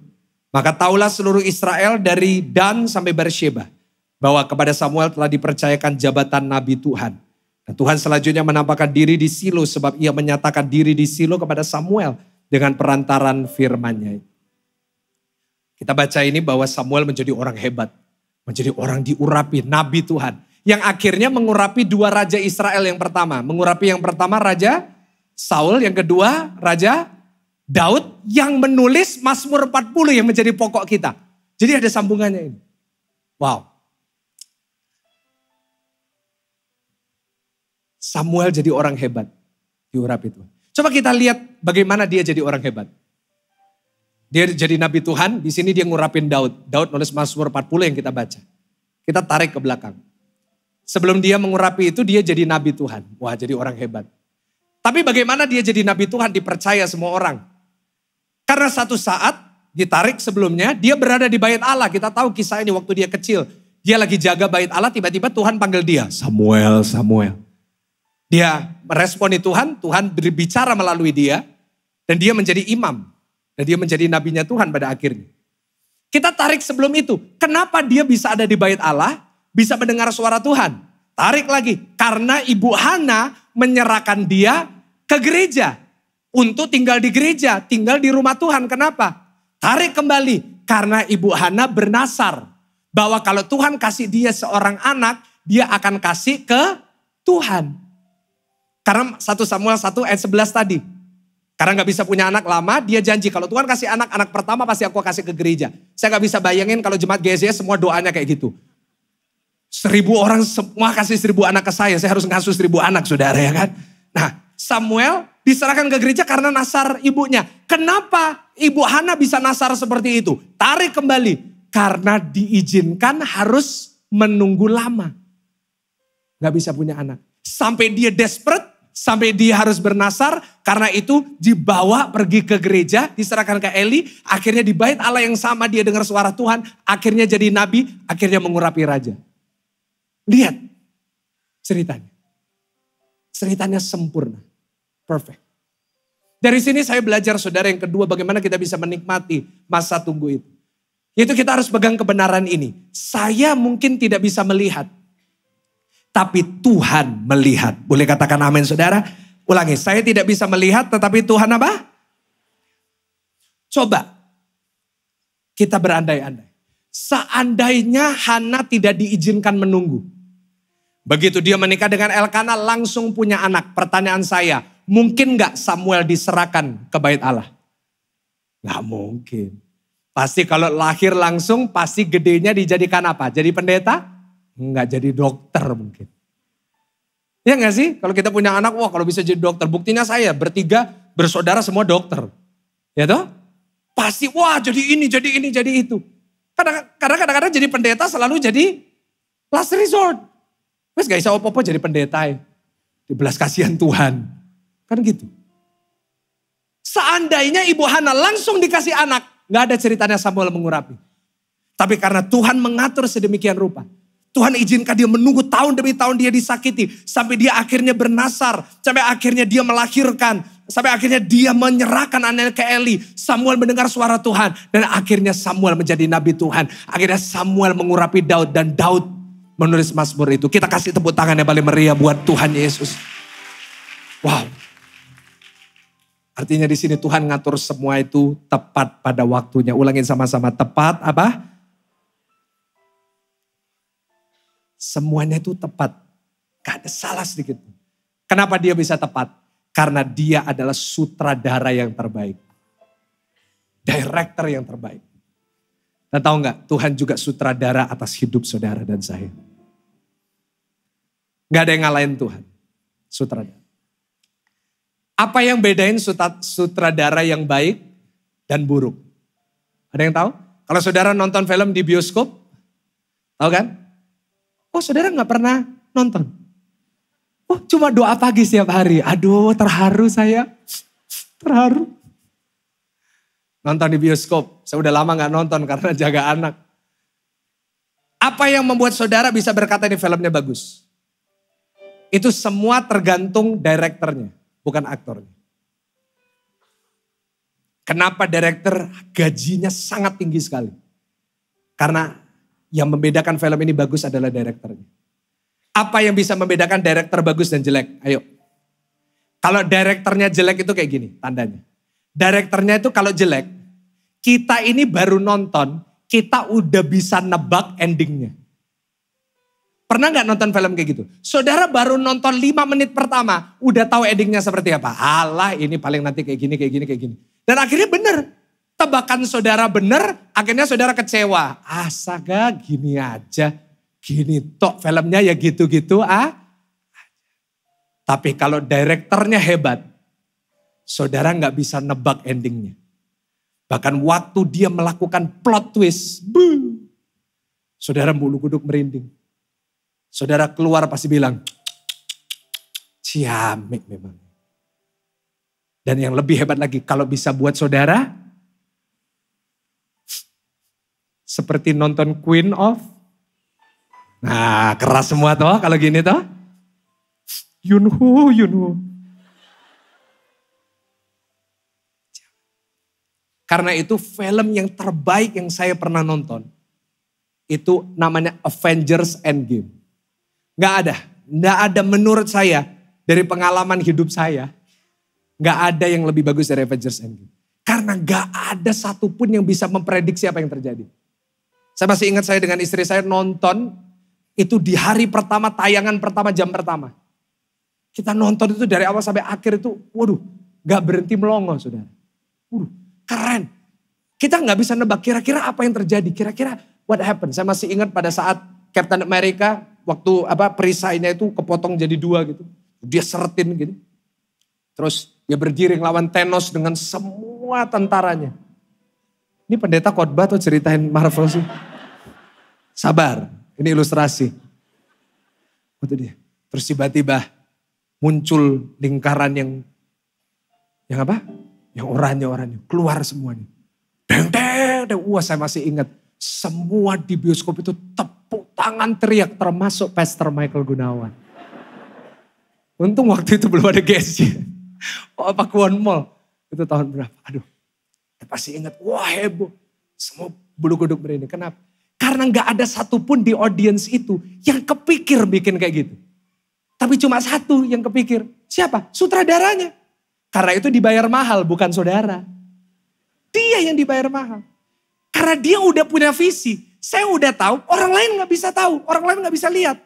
Maka taulah seluruh Israel dari Dan sampai Bersheba. Bahwa kepada Samuel telah dipercayakan jabatan Nabi Tuhan. Dan Tuhan selanjutnya menampakkan diri di Silo sebab ia menyatakan diri di Silo kepada Samuel dengan perantaran firmannya. Kita baca ini bahwa Samuel menjadi orang hebat. Menjadi orang diurapi, nabi Tuhan. Yang akhirnya mengurapi dua raja Israel yang pertama. Mengurapi yang pertama Raja Saul, yang kedua Raja Daud yang menulis Mazmur 40 yang menjadi pokok kita. Jadi ada sambungannya ini. Wow. Samuel jadi orang hebat diurapi Tuhan. Coba kita lihat bagaimana dia jadi orang hebat. Dia jadi nabi Tuhan, di sini dia ngurapin Daud. Daud nulis Mazmur 40 yang kita baca. Kita tarik ke belakang. Sebelum dia mengurapi itu dia jadi nabi Tuhan. Wah, jadi orang hebat. Tapi bagaimana dia jadi nabi Tuhan dipercaya semua orang? Karena satu saat ditarik sebelumnya, dia berada di bait Allah. Kita tahu kisah ini waktu dia kecil. Dia lagi jaga bait Allah, tiba-tiba Tuhan panggil dia, Samuel, Samuel. Dia meresponi Tuhan, Tuhan berbicara melalui dia, dan dia menjadi imam. Dan dia menjadi nabinya Tuhan pada akhirnya. Kita tarik sebelum itu. Kenapa dia bisa ada di bait Allah? Bisa mendengar suara Tuhan. Tarik lagi. Karena ibu Hana menyerahkan dia ke gereja. Untuk tinggal di gereja. Tinggal di rumah Tuhan. Kenapa? Tarik kembali. Karena ibu Hana bernasar. Bahwa kalau Tuhan kasih dia seorang anak. Dia akan kasih ke Tuhan. Karena 1 Samuel 1 ayat 11 tadi. Karena nggak bisa punya anak lama, dia janji kalau Tuhan kasih anak, anak pertama pasti aku kasih ke gereja. Saya nggak bisa bayangin kalau jemaat GSS e semua doanya kayak gitu. Seribu orang semua kasih seribu anak ke saya, saya harus ngasuh seribu anak saudara ya kan. Nah Samuel diserahkan ke gereja karena nasar ibunya. Kenapa ibu Hana bisa nasar seperti itu? Tarik kembali. Karena diizinkan harus menunggu lama. Gak bisa punya anak. Sampai dia desperate, Sampai dia harus bernasar, karena itu dibawa pergi ke gereja, diserahkan ke Eli. Akhirnya di bait Allah yang sama dia dengar suara Tuhan, akhirnya jadi nabi, akhirnya mengurapi raja. Lihat ceritanya. Ceritanya sempurna. Perfect. Dari sini saya belajar saudara yang kedua bagaimana kita bisa menikmati masa tunggu itu. Yaitu kita harus pegang kebenaran ini. Saya mungkin tidak bisa melihat tapi Tuhan melihat. Boleh katakan amin saudara? Ulangi, saya tidak bisa melihat tetapi Tuhan apa? Coba kita berandai-andai. Seandainya Hana tidak diizinkan menunggu. Begitu dia menikah dengan Elkana langsung punya anak. Pertanyaan saya, mungkin gak Samuel diserahkan ke bait Allah? Gak mungkin. Pasti kalau lahir langsung, pasti gedenya dijadikan apa? Jadi pendeta? nggak jadi dokter mungkin. Ya nggak sih? Kalau kita punya anak, wah kalau bisa jadi dokter. Buktinya saya bertiga, bersaudara semua dokter. Ya toh? Pasti wah jadi ini, jadi ini, jadi itu. Kadang, karena kadang-kadang jadi pendeta selalu jadi last resort. mas gak bisa apa-apa jadi pendeta ya. Dibelas kasihan Tuhan. Kan gitu. Seandainya Ibu Hana langsung dikasih anak, nggak ada ceritanya Samuel mengurapi. Tapi karena Tuhan mengatur sedemikian rupa, Tuhan izinkan dia menunggu tahun demi tahun dia disakiti. Sampai dia akhirnya bernasar. Sampai akhirnya dia melahirkan. Sampai akhirnya dia menyerahkan anaknya ke Eli. Samuel mendengar suara Tuhan. Dan akhirnya Samuel menjadi nabi Tuhan. Akhirnya Samuel mengurapi Daud. Dan Daud menulis Mazmur itu. Kita kasih tepuk tangan yang paling meriah buat Tuhan Yesus. Wow. Artinya di sini Tuhan ngatur semua itu tepat pada waktunya. Ulangin sama-sama. Tepat apa? Semuanya itu tepat. Gak ada salah sedikit Kenapa dia bisa tepat? Karena dia adalah sutradara yang terbaik. Director yang terbaik. Dan tahu nggak, Tuhan juga sutradara atas hidup saudara dan saya. Gak ada yang ngalahin Tuhan, sutradara. Apa yang bedain sutradara yang baik dan buruk? Ada yang tahu? Kalau saudara nonton film di bioskop, tahu kan? Oh saudara gak pernah nonton? Oh cuma doa pagi setiap hari. Aduh terharu saya. Terharu. Nonton di bioskop. Saya udah lama gak nonton karena jaga anak. Apa yang membuat saudara bisa berkata ini filmnya bagus? Itu semua tergantung direkturnya, bukan aktornya. Kenapa direktur gajinya sangat tinggi sekali? Karena yang membedakan film ini bagus adalah direkturnya. Apa yang bisa membedakan direktur bagus dan jelek? Ayo. Kalau direkturnya jelek itu kayak gini tandanya. Direkturnya itu kalau jelek, kita ini baru nonton, kita udah bisa nebak endingnya. Pernah nggak nonton film kayak gitu? Saudara baru nonton 5 menit pertama, udah tahu endingnya seperti apa. Allah ini paling nanti kayak gini, kayak gini, kayak gini. Dan akhirnya tebakan saudara bener akhirnya saudara kecewa. Asaga ah, gini aja, gini tok filmnya ya gitu-gitu ah. Tapi kalau direkturnya hebat, saudara nggak bisa nebak endingnya. Bahkan waktu dia melakukan plot twist, buh, saudara bulu kuduk merinding. Saudara keluar pasti bilang, ciamik memang. Dan yang lebih hebat lagi, kalau bisa buat saudara Seperti nonton Queen of. Nah, keras semua toh kalau gini toh. Yunhu, Yunhu. Karena itu film yang terbaik yang saya pernah nonton. Itu namanya Avengers Endgame. Nggak ada. Nggak ada menurut saya dari pengalaman hidup saya. Nggak ada yang lebih bagus dari Avengers Endgame. Karena nggak ada satupun yang bisa memprediksi apa yang terjadi. Saya masih ingat saya dengan istri saya nonton itu di hari pertama tayangan pertama jam pertama. Kita nonton itu dari awal sampai akhir itu, waduh, gak berhenti melongo saudara. Waduh, keren. Kita gak bisa nebak kira-kira apa yang terjadi, kira-kira what happened. Saya masih ingat pada saat Captain America waktu apa perisainya itu kepotong jadi dua gitu. Dia seretin gitu. Terus dia berdiri lawan Thanos dengan semua tentaranya. Ini pendeta khotbah atau ceritain Marvel sih? Sabar. Ini ilustrasi. Itu dia. Terus tiba-tiba muncul lingkaran yang yang apa? Yang orangnya-orangnya Keluar semuanya. Deng, deng, deng. Wah saya masih ingat. Semua di bioskop itu tepuk tangan teriak. Termasuk Pastor Michael Gunawan. Untung waktu itu belum ada GSJ. Oh, apa Kuan Mall. Itu tahun berapa? Aduh. Saya pasti ingat. Wah heboh. Semua bulu kuduk berini. Kenapa? Karena nggak ada satupun di audience itu yang kepikir bikin kayak gitu. Tapi cuma satu yang kepikir. Siapa? Sutradaranya. Karena itu dibayar mahal, bukan saudara. Dia yang dibayar mahal. Karena dia udah punya visi. Saya udah tahu, orang lain nggak bisa tahu. Orang lain nggak bisa lihat.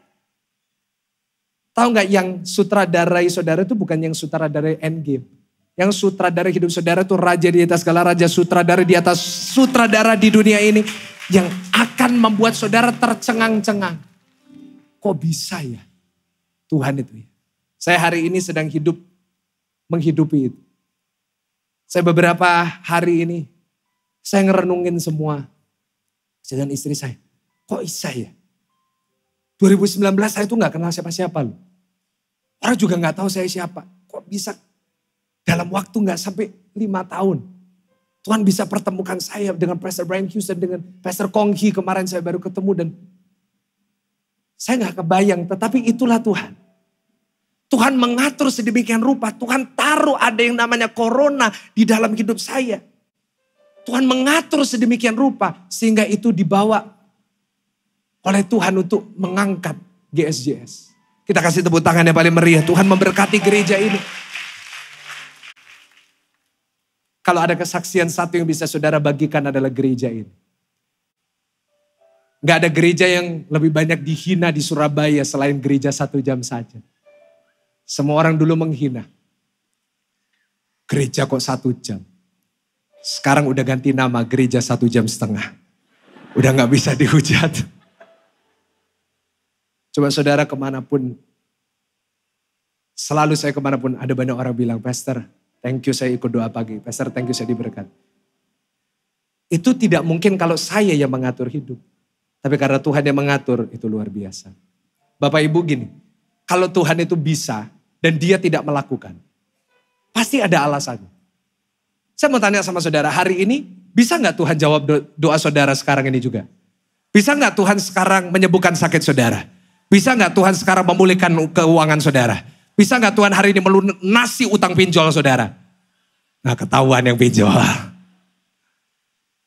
Tahu nggak yang sutradarai saudara itu bukan yang sutradarai endgame. Yang sutradara hidup saudara itu raja di atas segala raja, sutradara di atas sutradara di dunia ini yang akan membuat saudara tercengang-cengang. Kok bisa ya Tuhan itu ya? Saya hari ini sedang hidup menghidupi itu. Saya beberapa hari ini saya ngerenungin semua dengan istri saya. Kok bisa ya? 2019 saya itu nggak kenal siapa-siapa loh. Orang juga nggak tahu saya siapa. Kok bisa dalam waktu nggak sampai lima tahun Tuhan bisa pertemukan saya dengan Pastor Brian Houston, dengan Pastor Kong Hee kemarin saya baru ketemu dan saya nggak kebayang, tetapi itulah Tuhan. Tuhan mengatur sedemikian rupa, Tuhan taruh ada yang namanya corona di dalam hidup saya. Tuhan mengatur sedemikian rupa sehingga itu dibawa oleh Tuhan untuk mengangkat GSJS. Kita kasih tepuk tangan yang paling meriah. Tuhan memberkati gereja ini. Kalau ada kesaksian satu yang bisa saudara bagikan adalah gereja ini. Gak ada gereja yang lebih banyak dihina di Surabaya selain gereja satu jam saja. Semua orang dulu menghina. Gereja kok satu jam. Sekarang udah ganti nama gereja satu jam setengah. Udah gak bisa dihujat. Coba saudara kemanapun, selalu saya kemanapun ada banyak orang bilang, Pastor, Thank you saya ikut doa pagi. Pastor thank you saya diberkati. Itu tidak mungkin kalau saya yang mengatur hidup. Tapi karena Tuhan yang mengatur itu luar biasa. Bapak Ibu gini, kalau Tuhan itu bisa dan dia tidak melakukan. Pasti ada alasannya. Saya mau tanya sama saudara, hari ini bisa nggak Tuhan jawab doa saudara sekarang ini juga? Bisa nggak Tuhan sekarang menyembuhkan sakit saudara? Bisa nggak Tuhan sekarang memulihkan keuangan saudara? Bisa nggak Tuhan hari ini melunasi utang pinjol saudara? Nah ketahuan yang pinjol.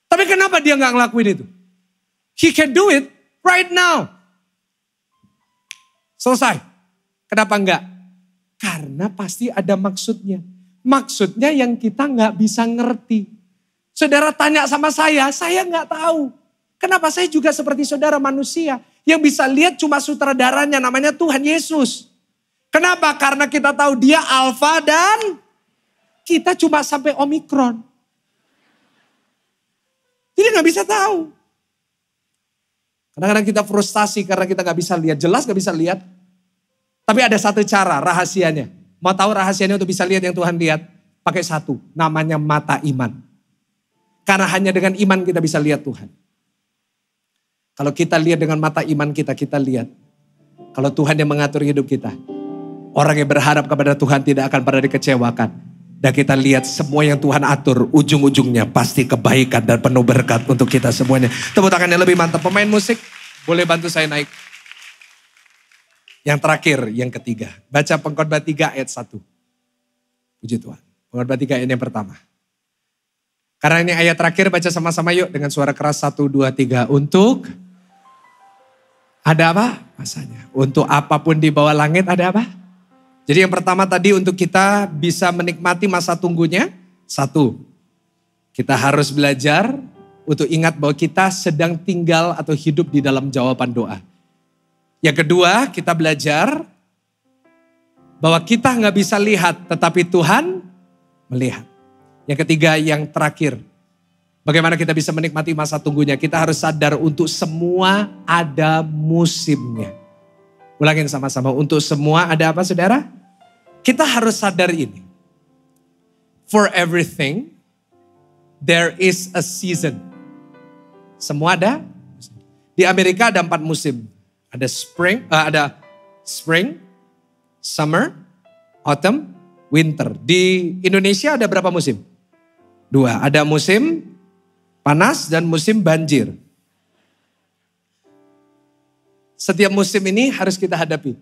Tapi kenapa dia nggak ngelakuin itu? He can do it right now. Selesai. Kenapa enggak? Karena pasti ada maksudnya. Maksudnya yang kita nggak bisa ngerti. Saudara tanya sama saya, saya nggak tahu. Kenapa saya juga seperti saudara manusia yang bisa lihat cuma sutradaranya namanya Tuhan Yesus. Kenapa? Karena kita tahu dia alfa dan kita cuma sampai omikron. Jadi nggak bisa tahu. Kadang-kadang kita frustasi karena kita nggak bisa lihat. Jelas nggak bisa lihat. Tapi ada satu cara rahasianya. Mau tahu rahasianya untuk bisa lihat yang Tuhan lihat? Pakai satu, namanya mata iman. Karena hanya dengan iman kita bisa lihat Tuhan. Kalau kita lihat dengan mata iman kita, kita lihat. Kalau Tuhan yang mengatur hidup kita, Orang yang berharap kepada Tuhan tidak akan pernah dikecewakan. Dan kita lihat semua yang Tuhan atur, ujung-ujungnya pasti kebaikan dan penuh berkat untuk kita semuanya. Tepuk tangan yang lebih mantap. Pemain musik, boleh bantu saya naik. Yang terakhir, yang ketiga. Baca pengkhotbah 3 ayat 1. Puji Tuhan. Pengkhotbah 3 ayat yang pertama. Karena ini ayat terakhir baca sama-sama yuk dengan suara keras 1 2 3 untuk ada apa? Masanya. Untuk apapun di bawah langit ada apa? Jadi yang pertama tadi untuk kita bisa menikmati masa tunggunya, satu, kita harus belajar untuk ingat bahwa kita sedang tinggal atau hidup di dalam jawaban doa. Yang kedua, kita belajar bahwa kita nggak bisa lihat, tetapi Tuhan melihat. Yang ketiga, yang terakhir, bagaimana kita bisa menikmati masa tunggunya? Kita harus sadar untuk semua ada musimnya. Ulangin sama-sama, untuk semua ada apa saudara? Kita harus sadar ini. For everything, there is a season. Semua ada. Di Amerika ada empat musim. Ada spring, uh, ada spring, summer, autumn, winter. Di Indonesia ada berapa musim? Dua. Ada musim panas dan musim banjir. Setiap musim ini harus kita hadapi.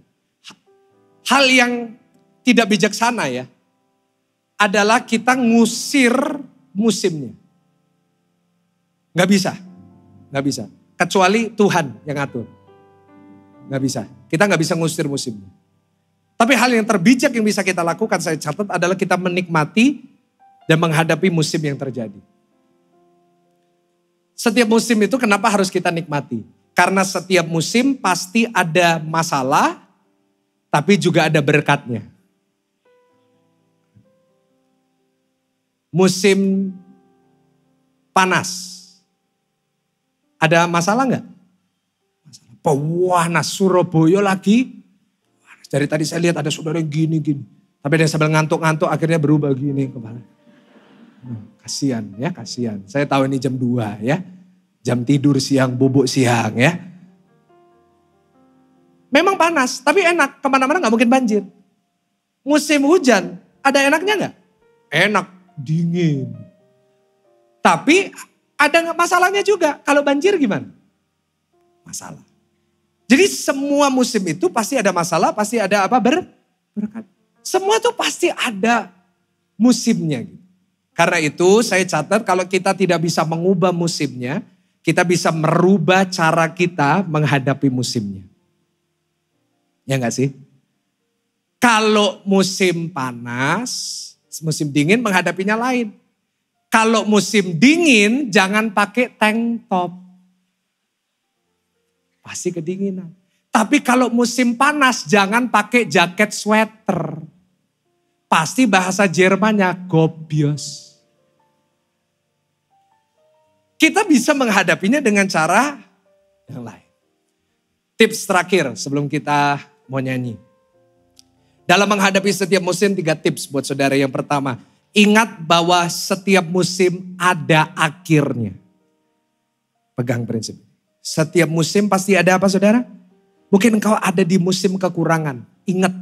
Hal yang tidak bijaksana ya, adalah kita ngusir musimnya. Gak bisa, gak bisa. Kecuali Tuhan yang atur. Gak bisa, kita gak bisa ngusir musimnya. Tapi hal yang terbijak yang bisa kita lakukan, saya catat adalah kita menikmati dan menghadapi musim yang terjadi. Setiap musim itu kenapa harus kita nikmati? Karena setiap musim pasti ada masalah, tapi juga ada berkatnya. musim panas. Ada masalah nggak? Pewanas Surabaya lagi. Dari tadi saya lihat ada saudara gini-gini. Tapi dia sambil ngantuk-ngantuk akhirnya berubah gini kepala. Hmm, Kasian ya, kasihan. Saya tahu ini jam 2 ya. Jam tidur siang, bubuk siang ya. Memang panas, tapi enak. Kemana-mana gak mungkin banjir. Musim hujan, ada enaknya gak? Enak, dingin. Tapi ada masalahnya juga. Kalau banjir gimana? Masalah. Jadi semua musim itu pasti ada masalah, pasti ada apa ber berkat. Semua tuh pasti ada musimnya. Gitu. Karena itu saya catat kalau kita tidak bisa mengubah musimnya, kita bisa merubah cara kita menghadapi musimnya. Ya nggak sih? Kalau musim panas, musim dingin menghadapinya lain. Kalau musim dingin jangan pakai tank top. Pasti kedinginan. Tapi kalau musim panas jangan pakai jaket sweater. Pasti bahasa Jermannya gobios. Kita bisa menghadapinya dengan cara yang lain. Tips terakhir sebelum kita mau nyanyi. Dalam menghadapi setiap musim, tiga tips buat saudara. Yang pertama, ingat bahwa setiap musim ada akhirnya. Pegang prinsip. Setiap musim pasti ada apa saudara? Mungkin engkau ada di musim kekurangan. Ingat,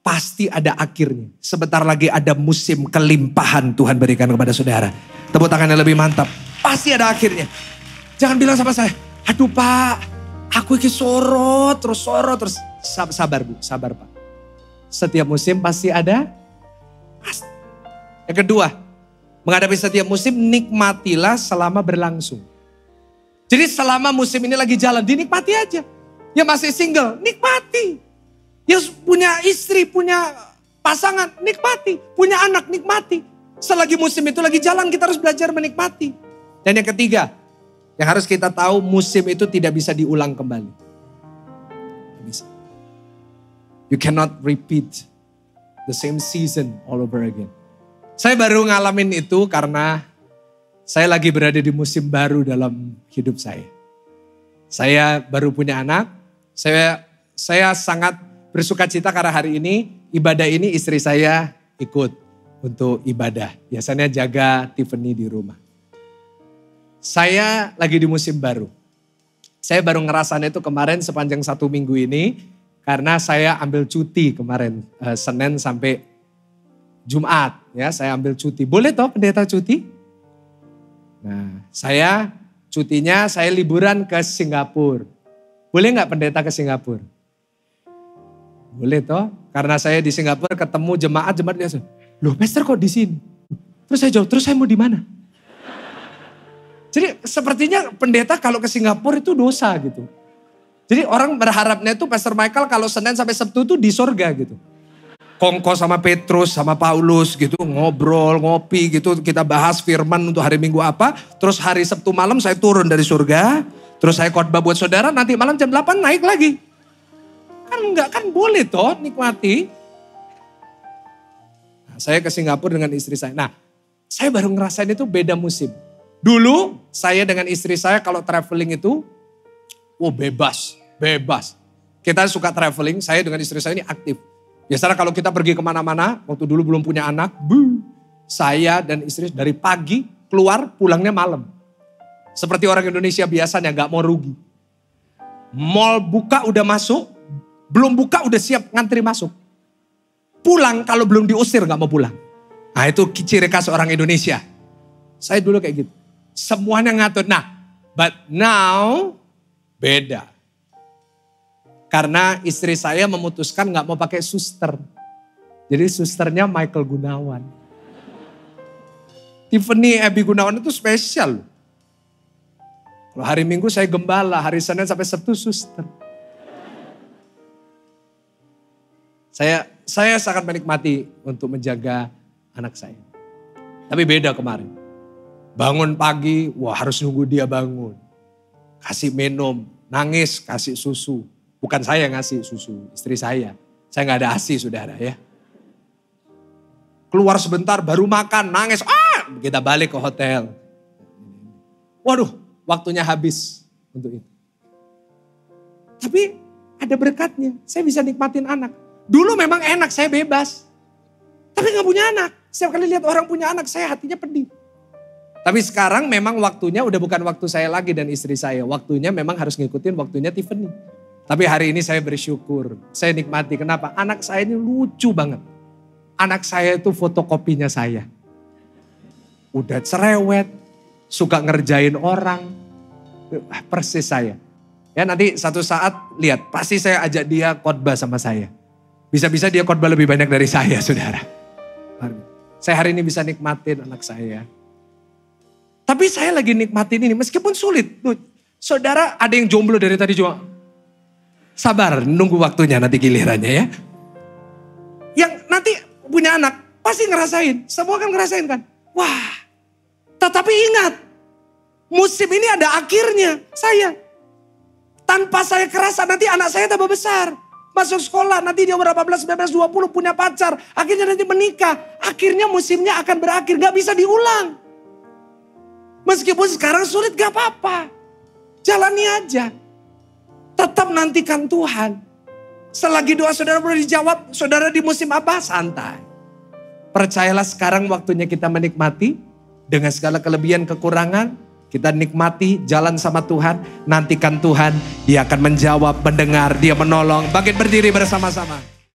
pasti ada akhirnya. Sebentar lagi ada musim kelimpahan Tuhan berikan kepada saudara. Tepuk tangan yang lebih mantap. Pasti ada akhirnya. Jangan bilang sama saya, aduh pak, aku ini sorot, terus sorot, terus sabar bu, sabar pak. Setiap musim pasti ada. Yang kedua, menghadapi setiap musim nikmatilah selama berlangsung. Jadi selama musim ini lagi jalan, dinikmati aja. Yang masih single, nikmati. Yang punya istri, punya pasangan, nikmati. Punya anak, nikmati. Selagi musim itu lagi jalan, kita harus belajar menikmati. Dan yang ketiga, yang harus kita tahu musim itu tidak bisa diulang kembali. You cannot repeat the same season all over again. Saya baru ngalamin itu karena saya lagi berada di musim baru dalam hidup saya. Saya baru punya anak. Saya saya sangat bersuka cita karena hari ini ibadah ini istri saya ikut untuk ibadah. Biasanya jaga Tiffany di rumah. Saya lagi di musim baru. Saya baru ngerasain itu kemarin sepanjang satu minggu ini. Karena saya ambil cuti kemarin, eh, Senin sampai Jumat. ya Saya ambil cuti. Boleh toh pendeta cuti? Nah, saya cutinya saya liburan ke Singapura. Boleh nggak pendeta ke Singapura? Boleh toh, karena saya di Singapura ketemu jemaat jemaat biasa. Loh, pastor kok di sini? Terus saya jawab, terus saya mau di mana? Jadi sepertinya pendeta kalau ke Singapura itu dosa gitu. Jadi orang berharapnya tuh Pastor Michael kalau Senin sampai Sabtu tuh di surga gitu. Kongko sama Petrus sama Paulus gitu ngobrol ngopi gitu kita bahas firman untuk hari Minggu apa. Terus hari Sabtu malam saya turun dari surga. Terus saya khotbah buat saudara nanti malam jam 8 naik lagi. Kan enggak kan boleh toh nikmati. Nah, saya ke Singapura dengan istri saya. Nah saya baru ngerasain itu beda musim. Dulu saya dengan istri saya kalau traveling itu, Oh bebas bebas. Kita suka traveling, saya dengan istri saya ini aktif. Biasanya kalau kita pergi kemana-mana, waktu dulu belum punya anak, bu, saya dan istri dari pagi keluar pulangnya malam. Seperti orang Indonesia biasanya gak mau rugi. Mall buka udah masuk, belum buka udah siap ngantri masuk. Pulang kalau belum diusir gak mau pulang. Nah itu ciri khas orang Indonesia. Saya dulu kayak gitu. Semuanya ngatur. Nah, but now beda. Karena istri saya memutuskan nggak mau pakai suster. Jadi susternya Michael Gunawan. Tiffany Abby Gunawan itu spesial. Kalau hari Minggu saya gembala, hari Senin sampai Sabtu suster. Saya saya sangat menikmati untuk menjaga anak saya. Tapi beda kemarin. Bangun pagi, wah harus nunggu dia bangun. Kasih minum, nangis, kasih susu Bukan saya yang ngasih susu, istri saya. Saya nggak ada asi saudara ya. Keluar sebentar baru makan, nangis. Ah! Kita balik ke hotel. Waduh, waktunya habis untuk itu. Tapi ada berkatnya. Saya bisa nikmatin anak. Dulu memang enak, saya bebas. Tapi nggak punya anak. Setiap kali lihat orang punya anak, saya hatinya pedih. Tapi sekarang memang waktunya udah bukan waktu saya lagi dan istri saya. Waktunya memang harus ngikutin waktunya Tiffany. Tapi hari ini saya bersyukur, saya nikmati. Kenapa? Anak saya ini lucu banget. Anak saya itu fotokopinya saya. Udah cerewet, suka ngerjain orang. Eh, persis saya. Ya nanti satu saat lihat, pasti saya ajak dia khotbah sama saya. Bisa-bisa dia khotbah lebih banyak dari saya, <laughs> saudara. Saya hari ini bisa nikmatin anak saya. Tapi saya lagi nikmatin ini, meskipun sulit. Saudara ada yang jomblo dari tadi juga, Sabar, nunggu waktunya nanti gilirannya ya. Yang nanti punya anak, pasti ngerasain. Semua kan ngerasain kan. Wah, tetapi ingat, musim ini ada akhirnya. Saya, tanpa saya kerasa nanti anak saya tambah besar. Masuk sekolah, nanti dia berapa belas, belas dua puluh punya pacar. Akhirnya nanti menikah. Akhirnya musimnya akan berakhir, gak bisa diulang. Meskipun sekarang sulit gak apa-apa. Jalani aja. Tetap nantikan Tuhan. Selagi doa saudara belum dijawab, saudara di musim apa? Santai. Percayalah sekarang waktunya kita menikmati dengan segala kelebihan kekurangan, kita nikmati jalan sama Tuhan, nantikan Tuhan, dia akan menjawab, mendengar, dia menolong. Bangkit berdiri bersama-sama.